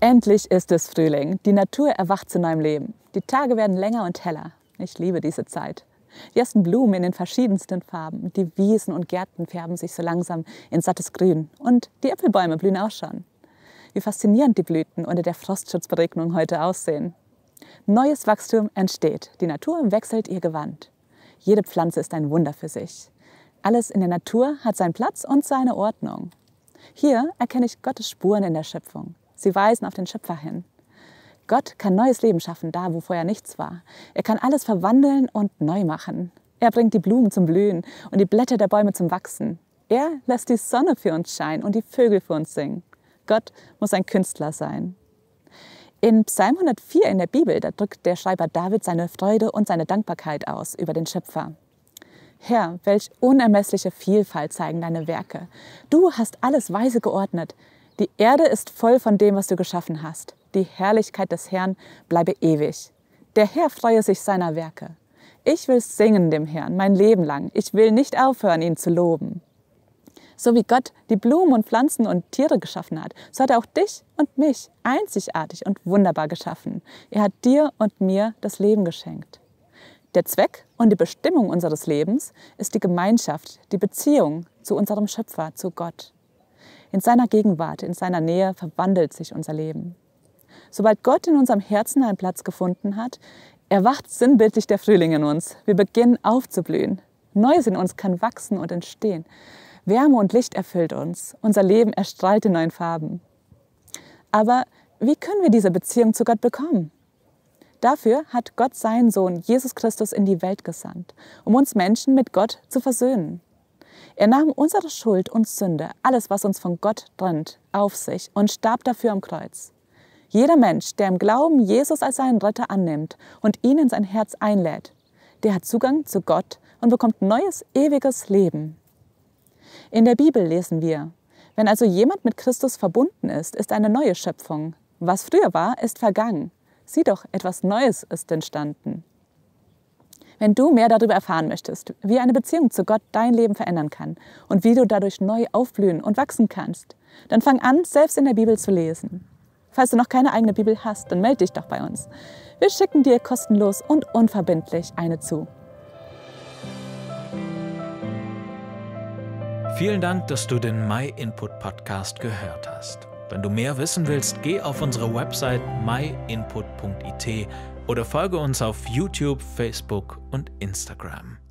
Endlich ist es Frühling. Die Natur erwacht zu neuem Leben. Die Tage werden länger und heller. Ich liebe diese Zeit. Die ersten Blumen in den verschiedensten Farben. Die Wiesen und Gärten färben sich so langsam in sattes Grün. Und die Äpfelbäume blühen auch schon. Wie faszinierend die Blüten unter der Frostschutzberegnung heute aussehen. Neues Wachstum entsteht. Die Natur wechselt ihr Gewand. Jede Pflanze ist ein Wunder für sich. Alles in der Natur hat seinen Platz und seine Ordnung. Hier erkenne ich Gottes Spuren in der Schöpfung. Sie weisen auf den Schöpfer hin. Gott kann neues Leben schaffen, da wo vorher nichts war. Er kann alles verwandeln und neu machen. Er bringt die Blumen zum Blühen und die Blätter der Bäume zum Wachsen. Er lässt die Sonne für uns scheinen und die Vögel für uns singen. Gott muss ein Künstler sein. In Psalm 104 in der Bibel, da drückt der Schreiber David seine Freude und seine Dankbarkeit aus über den Schöpfer. Herr, welch unermessliche Vielfalt zeigen deine Werke. Du hast alles weise geordnet. Die Erde ist voll von dem, was du geschaffen hast. Die Herrlichkeit des Herrn bleibe ewig. Der Herr freue sich seiner Werke. Ich will singen dem Herrn mein Leben lang. Ich will nicht aufhören, ihn zu loben. So wie Gott die Blumen und Pflanzen und Tiere geschaffen hat, so hat er auch dich und mich einzigartig und wunderbar geschaffen. Er hat dir und mir das Leben geschenkt. Der Zweck und die Bestimmung unseres Lebens ist die Gemeinschaft, die Beziehung zu unserem Schöpfer, zu Gott. In seiner Gegenwart, in seiner Nähe verwandelt sich unser Leben. Sobald Gott in unserem Herzen einen Platz gefunden hat, erwacht sinnbildlich der Frühling in uns. Wir beginnen aufzublühen. Neues in uns kann wachsen und entstehen. Wärme und Licht erfüllt uns. Unser Leben erstrahlt in neuen Farben. Aber wie können wir diese Beziehung zu Gott bekommen? Dafür hat Gott seinen Sohn Jesus Christus in die Welt gesandt, um uns Menschen mit Gott zu versöhnen. Er nahm unsere Schuld und Sünde, alles, was uns von Gott trennt, auf sich und starb dafür am Kreuz. Jeder Mensch, der im Glauben Jesus als seinen Retter annimmt und ihn in sein Herz einlädt, der hat Zugang zu Gott und bekommt neues, ewiges Leben. In der Bibel lesen wir, wenn also jemand mit Christus verbunden ist, ist eine neue Schöpfung. Was früher war, ist vergangen. Sieh doch, etwas Neues ist entstanden. Wenn du mehr darüber erfahren möchtest, wie eine Beziehung zu Gott dein Leben verändern kann und wie du dadurch neu aufblühen und wachsen kannst, dann fang an, selbst in der Bibel zu lesen. Falls du noch keine eigene Bibel hast, dann melde dich doch bei uns. Wir schicken dir kostenlos und unverbindlich eine zu. Vielen Dank, dass du den My Input Podcast gehört hast. Wenn du mehr wissen willst, geh auf unsere Website myinput.it oder folge uns auf YouTube, Facebook und Instagram.